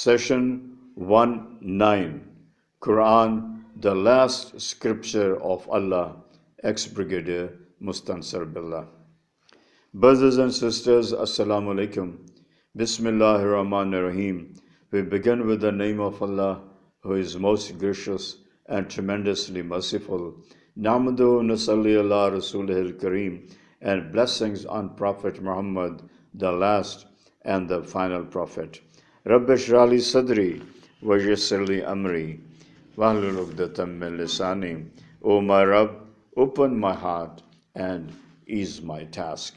Session 1 9 Quran, the last scripture of Allah, ex Brigadier Mustansar Billah. Brothers and sisters, Assalamu alaikum. Bismillahir Rahim. We begin with the name of Allah, who is most gracious and tremendously merciful. Namadu Nasalli Allah rasulil Kareem, and blessings on Prophet Muhammad, the last and the final prophet. رب اشرح لي صدري ويسر لي أمري واحلل عقدة من لساني O my Rabb, open my heart and ease my task.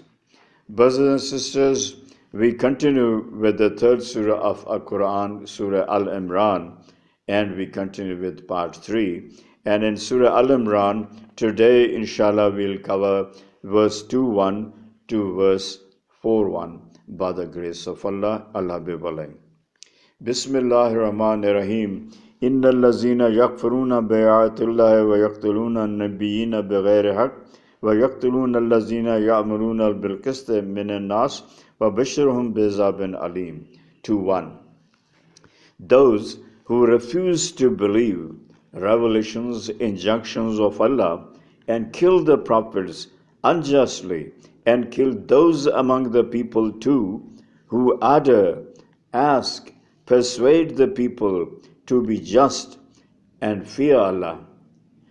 Brothers and sisters, we continue with the third surah of Al Quran, Surah Al Imran, and we continue with part three. And in Surah Al Imran, today, inshallah, we'll cover verse 2 1 to verse 4 1 by the grace of Allah. Allah be willing. बिसमीम इन्नजीन यकफ़रून बेआतल्ला व यकतलून नबीन बग़ैर हक व यकतलून अल्लाजीन यामरून बिलकस्त मिननास व बशरहम बेजाबिन अलीम two one Those who refuse to believe revelations, injunctions of Allah, and kill the prophets unjustly, and kill those among the people too who utter, ask, persuade the people to be just and fear Allah.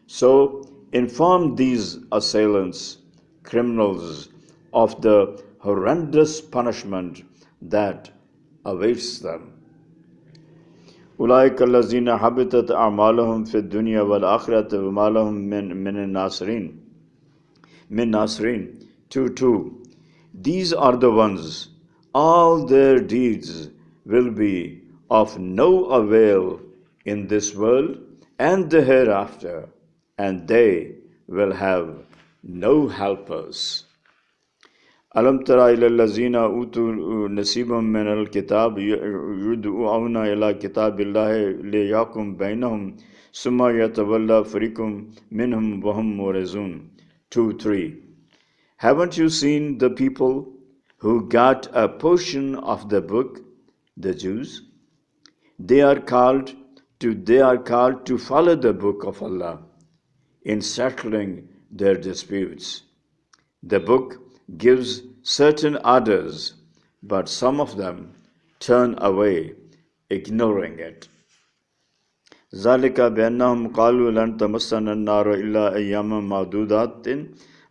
So inform these assailants, criminals, of the horrendous punishment that awaits them. أولئك الذين حبطت أعمالهم في الدنيا والآخرة وما لهم من من الناصرين من ناصرين 2 These are the ones all their deeds will be of no avail in this world and the hereafter, and they will have no helpers. ألم ترى إلى الذين أوتوا نصيبا من الكتاب يدعون إلى كتاب الله ليحكم بينهم ثم يتولى فريق منهم وهم مورزون 2 3 Haven't you seen the people who got a portion of the book the Jews they are called to they are called to follow the book of Allah in settling their disputes. The book gives certain orders, but some of them turn away, ignoring it. ذلك بأنهم قالوا لن تمسنا النار إلا أياما معدودات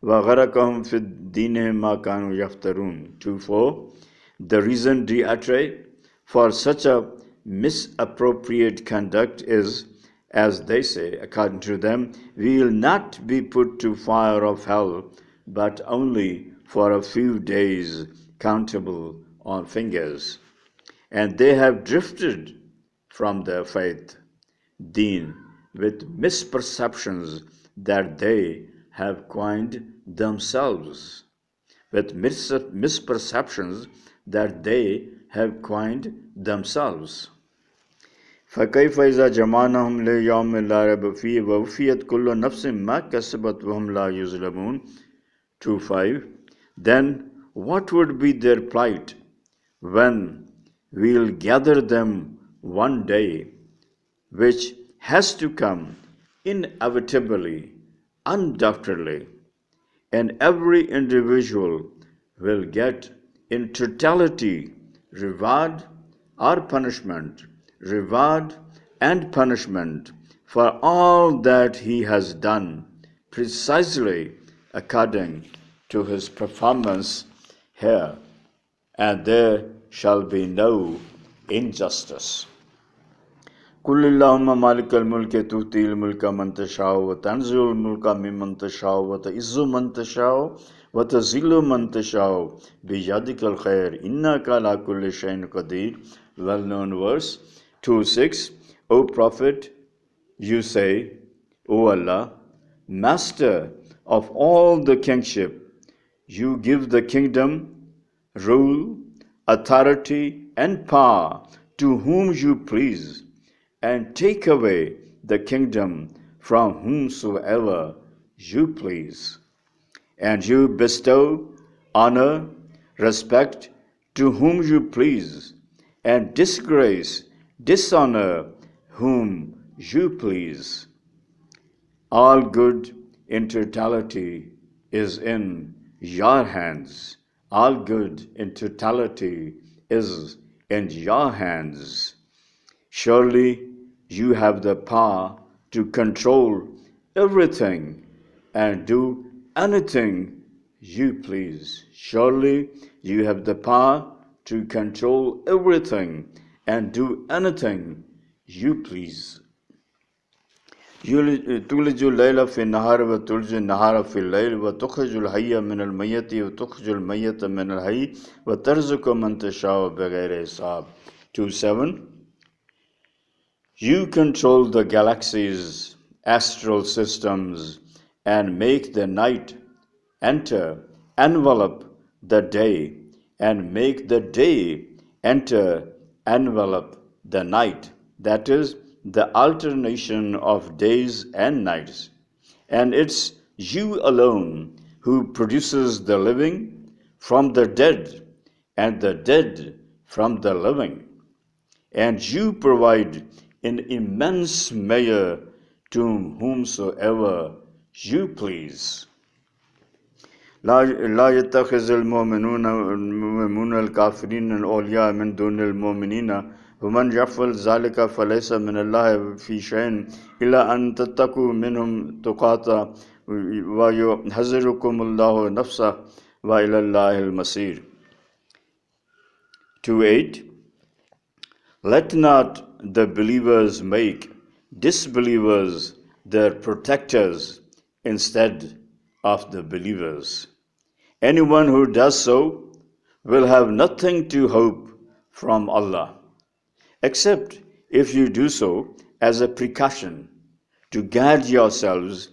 وغرقهم في دينهم ما كانوا يفترون 2-4 The reason reiterate for such a misappropriate conduct is, as they say, according to them, we will not be put to fire of hell, but only for a few days countable on fingers. And they have drifted from their faith, deen, with misperceptions that they have coined themselves, with misperceptions that they have coined themselves. فكيف إذا جمعناهم ليوم لا ريب فيه ووفيت كل نفس ما كسبت وهم لا يظلمون Then what would be their plight when we'll gather them one day which has to come inevitably, undoubtedly, and every individual will get in totality reward or punishment, reward and punishment for all that he has done, precisely according to his performance here, and there shall be no injustice. कुल्लाम मालिकल मुल्क तुतिल मुल्क मंतशाह व तनजुल मुल्क में मंतशाह व तज़ु मंतशाह व तज़िल मंतशाह बियादिकल खैर इन्ना काला कुल शैन कदीर well known verse two six O Prophet, you say, O Allah, Master of all the kingship, you give the kingdom, rule, authority, and power to whom you please and take away the kingdom from whomsoever you please. And you bestow honor, respect to whom you please, and disgrace, dishonor whom you please. All good in totality is in your hands. All good in totality is in your hands. Surely you have the power to control everything and do anything you please. Surely you have the power to control everything and do anything you please. تولج الليل في النهار وتولج النهار في الليل وتخرج الحي من الميت وتخرج الميت من الحي وترزق من تشاء بغير حساب seven. You control the galaxies, astral systems, and make the night enter, envelop the day, and make the day enter, envelop the night. That is the alternation of days and nights. And it's you alone who produces the living from the dead, and the dead from the living. And you provide an immense mayor to whomsoever you please. لا يتخذ المؤمنون المؤمنون الكافرين الأولياء من دون المؤمنين ومن يفعل ذلك فليس من الله في شيء إلا أن تتقوا منهم تقاتا ويحذركم الله نفسه وإلى الله المصير 2.8 Let not the believers make disbelievers their protectors instead of the believers. Anyone who does so will have nothing to hope from Allah, except if you do so as a precaution to guard yourselves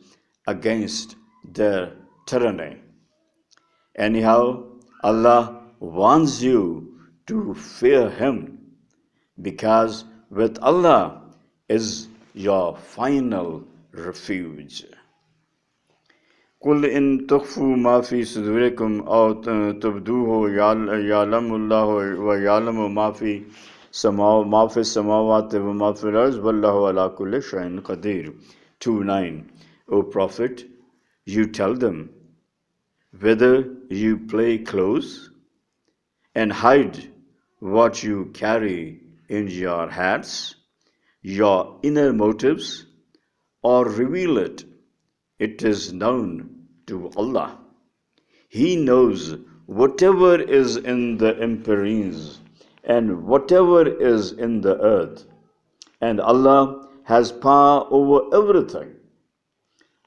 against their tyranny. Anyhow, Allah warns you to fear Him because with Allah is your final refuge. قل إن تخفوا ما في صدوركم أو تبدوه يعلم الله ويعلم ما في ما في السماوات وما في الأرض والله على كل شيء قدير 2.9 O Prophet, you tell them whether you play close and hide what you carry in your hearts, your inner motives, or reveal it. It is known to Allah. He knows whatever is in the empyreans and whatever is in the earth. And Allah has power over everything.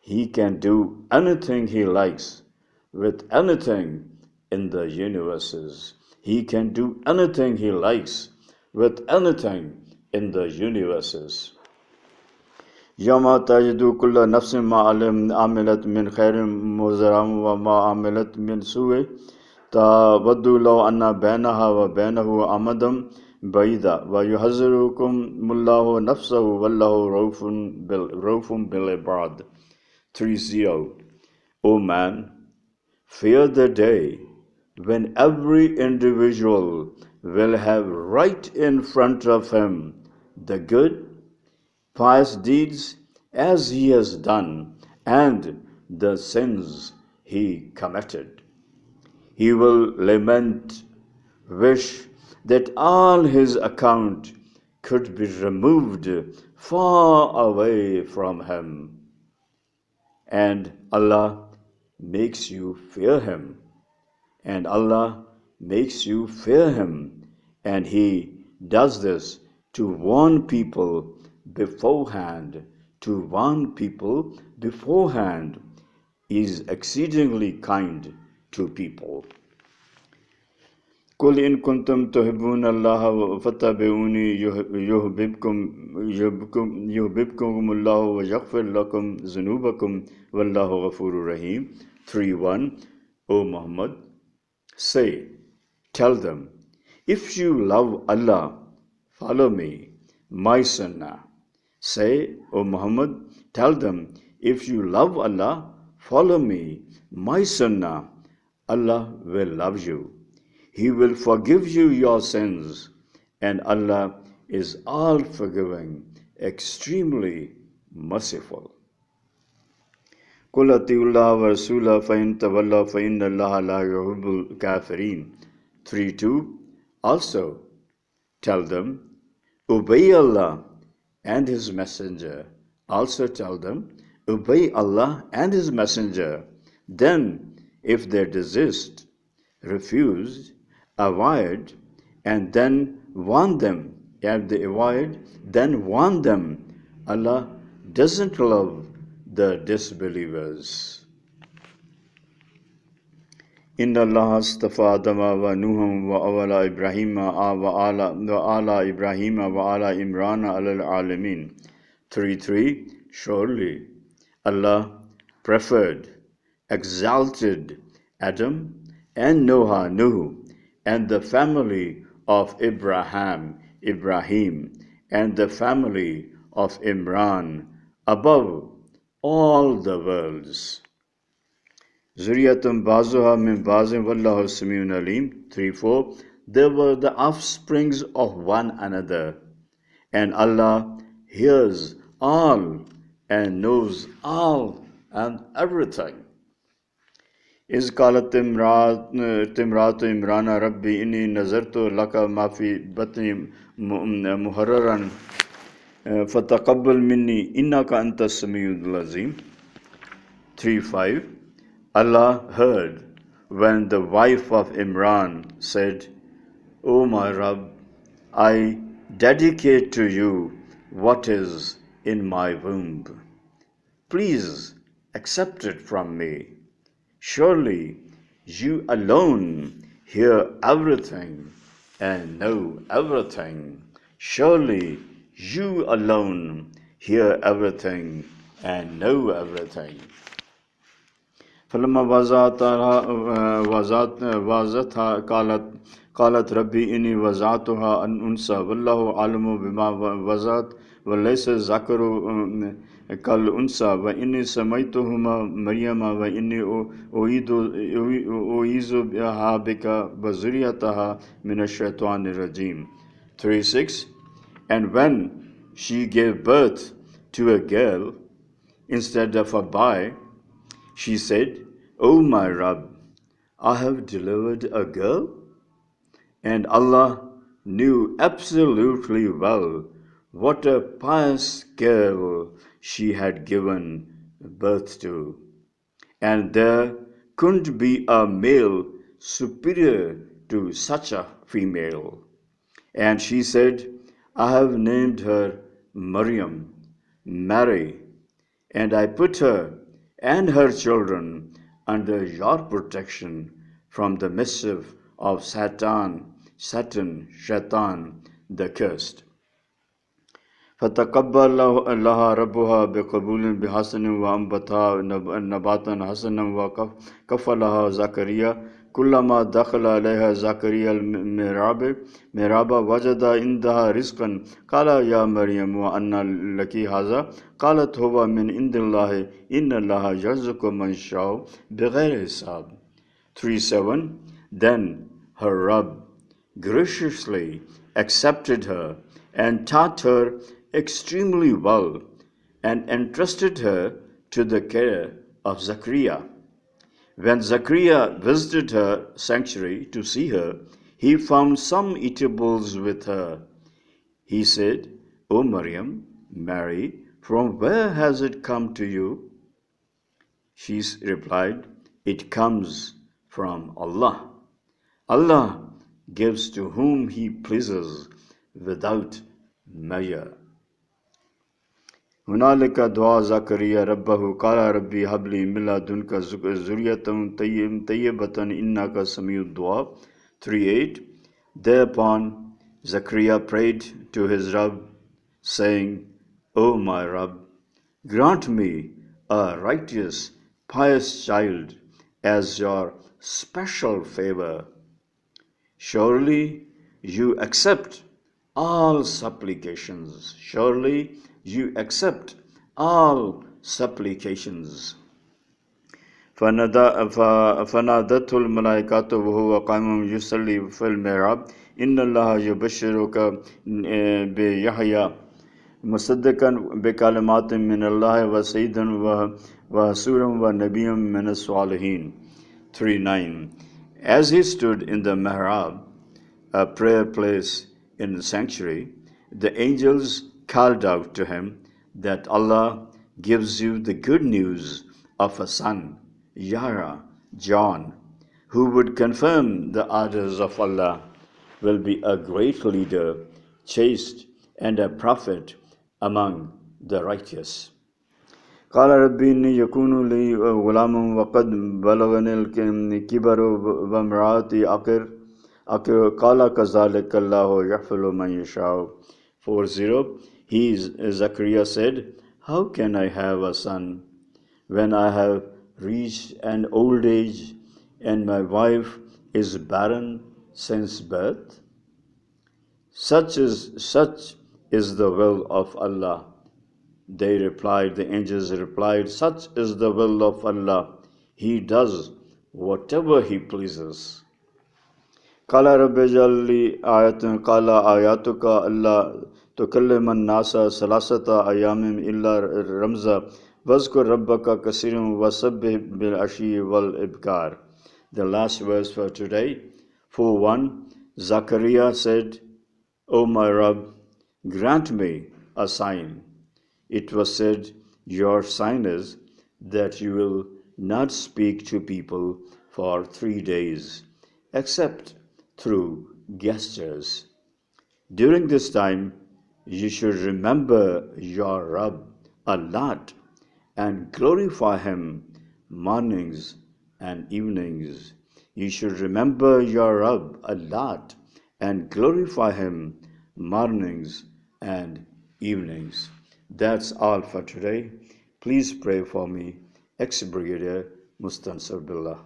He can do anything He likes with anything in the universes. He can do anything He likes with anything in the universes. Yamatajdu kulla nafsim alim amilat min khairim muzaram wa ma'amilat min suwe ta waddu law anna bainaha wa bainahu amadam baida wa yuhazirukum mullahu nafsahu wallahu raufun bil ibad. 3 0. O man, fear the day when every individual will have right in front of him the good, pious deeds as he has done and the sins he committed. He will lament, wish that all his account could be removed far away from him. And Allah makes you fear him and Allah makes you fear Him. And He does this to warn people beforehand, to warn people beforehand. is exceedingly kind to people. قل إن كنتم تحبون الله فاتبعوني يحببكم يحببكم يحببكم الله ويغفر لكم ذنوبكم والله غفور رحيم 3 1 O Muhammad Say, tell them, if you love Allah, follow me, my sunnah. Say, O Muhammad, tell them, if you love Allah, follow me, my sunnah. Allah will love you. He will forgive you your sins, and Allah is all forgiving, extremely merciful. قل أطيعوا الله ورسوله فإن تولوا فإن الله لا يحب الكافرين 3.2 Also, tell them, obey Allah and His Messenger. Also tell them, obey Allah and His Messenger. Then, if they desist, refuse, avoid, and then warn them. If they avoid, then warn them. Allah doesn't love the disbelievers. In the Allah astafa Adama wa Nuhum wa awala Ibrahima wa ala wa ala Ibrahima wa ala Imrana alal alamin. three. Surely Allah preferred, exalted Adam and Noah Nuhu and the family of Ibrahim, Ibrahim and the family of Imran above all the worlds. Zuriyatum bazuha min bazin wallahu samiun alim. 3 4. They were the offsprings of one another. And Allah hears all and knows all and everything. इस कालत तिमरात इमराना रबी इन्नी नज़र तो लका माफ़ी बतनी मुहर्रन Uh, فتقبل مني إنك أنت السميع العظيم 3.5 Allah heard when the wife of Imran said, O my Rabb, I dedicate to you what is in my womb. Please accept it from me. Surely you alone hear everything and know everything. Surely You alone hear everything and know everything. فلما وزعت وزعتها قالت قالت ربي إني وزعتها أن أنسى والله عالم بما وزعت وليس الذكر كالأنسى وإني سميتهما مريم وإني أعيد أعيذ بها بك وذريتها من الشيطان الرجيم 36 And when she gave birth to a girl instead of a boy, she said, O oh my Rabb, I have delivered a girl? And Allah knew absolutely well what a pious girl she had given birth to. And there couldn't be a male superior to such a female. And she said, I have named her Maryam, Mary, and I put her and her children under your protection from the mischief of Satan, Satan, Shaitan, the cursed. فتقبل الله ربها بقبول بحسن وأنبتها نباتا حسنا وكفلها زكريا कुल्लमा दखल अलह ज़ाकरी अलमराब महराबा वजदा इंदहा रिस्कन काला या मरियम व अन्ना lucky हाजा कालत होवा मिन इंद इन अल्लाह यर्ज को मनशाओ बग़ैर हिसाब थ्री सेवन देन हर रब graciously accepted her and taught her extremely well and entrusted her to the care of Zachariah. When Zachariah visited her sanctuary to see her, he found some eatables with her. He said, O Maryam, Mary, from where has it come to you? She replied, It comes from Allah. Allah gives to whom He pleases without measure. हुनालिका दुआ ज़ाकरिया रब्बहु काला रब्बी humbly मिला दुन का ज़ुरियतम तयबतन इन्ना का समयू 3.8 Thereupon Zakaria prayed to his Rabb, saying, O my Rabb, grant me a righteous, pious child as your special favor. Surely you accept all supplications. Surely you accept all supplications. فنادته الملائكة وهو قائم يصلي في المعراب إن الله يبشرك بيحيى مصدقا بكلمات من الله وسيدا وحسورا ونبيا من الصالحين 3.9 As he stood in the mihrab, a prayer place in the sanctuary, the angels called out to him that Allah gives you the good news of a son, Yara, John, who would confirm the orders of Allah, will be a great leader, chaste, and a prophet among the righteous. قال رب إني يكون لي غلام وقد بلغني الكبر وامرأتي أقر أقر قال كذلك الله يحفل من يشاء 40 he, Zachariah said, How can I have a son when I have reached an old age and my wife is barren since birth? Such is, such is the will of Allah. They replied, the angels replied, Such is the will of Allah. He does whatever He pleases. Kala Rabbi Ayatun Kala Ayatuka Allah तो कल मन्नासा सलासत आयाम अल्ला रमज़ा वज़क़ुर रब का कसर वसब The last verse for today, 4.1, Zachariah said, O my Rabb, grant me a sign. It was said, Your sign is that you will not speak to people for three days, except through gestures. During this time, you should remember your Rabb a lot and glorify Him mornings and evenings. You should remember your Rabb a lot and glorify Him mornings and evenings. That's all for today. Please pray for me, ex Brigadier Mustansar Billah.